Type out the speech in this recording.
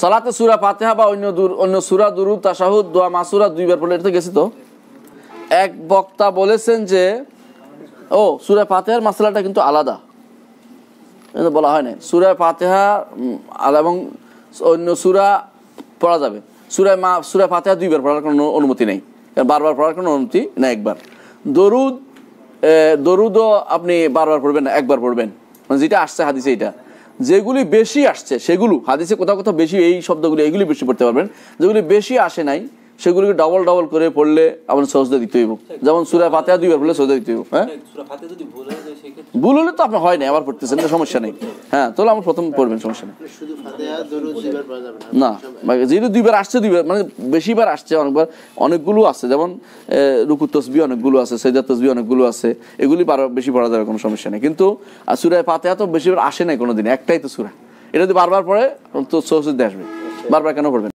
সালাতে সুরা ফাতেহা বা অন্য অন্য সুরা দুরু তাসাহুদ দোয়া মাসুরা দুইবার পড়ে এটা গেছি তো এক বক্তা বলেছেন যে ও সুরা ফাতেহার মাসালাটা কিন্তু আলাদা কিন্তু বলা হয় না সুরায় ফাতেহা এবং অন্য সুরা পড়া যাবে সুরায় মা সুরা ফাতেহা দুইবার পড়ার কোনো অনুমতি নেই বারবার পড়ার কোনো অনুমতি না একবার দরুদ দরুদও আপনি বারবার পড়বেন না একবার পড়বেন মানে যেটা আসছে হাদিসে এটা যেগুলি বেশি আসছে সেগুলো হাদিসে কোথাও কোথাও বেশি এই শব্দগুলি এইগুলি বেশি পড়তে পারবেন যেগুলি বেশি আসে নাই সেগুলিকে ডবল ডবল করে পড়লে আমরা সজদা দিতে হইব যেমন সুরা ফাতেহা দুইবার পড়লে সজদা দিতে হইব হ্যাঁ ভুল হলে তো আপনার হয় না আবার পড়তেছেন সমস্যা নেই হ্যাঁ তাহলে আমার প্রথম পড়বেন সমস্যা নেই না যেহেতু দুইবার আসছে দুইবার মানে বেশিবার আসছে অনেকবার অনেকগুলো আছে যেমন রুকু তসবি অনেকগুলো আছে সৈজা তসবি অনেকগুলো আছে এগুলি বেশি পড়া যাবে কোনো সমস্যা নেই কিন্তু সুরায় পাতেয়া তো বেশিবার আসে নাই কোনো দিন একটাই তো সুরা এটা যদি বারবার পরে তো সহসুদ্ধে আসবে বারবার কেন পড়বে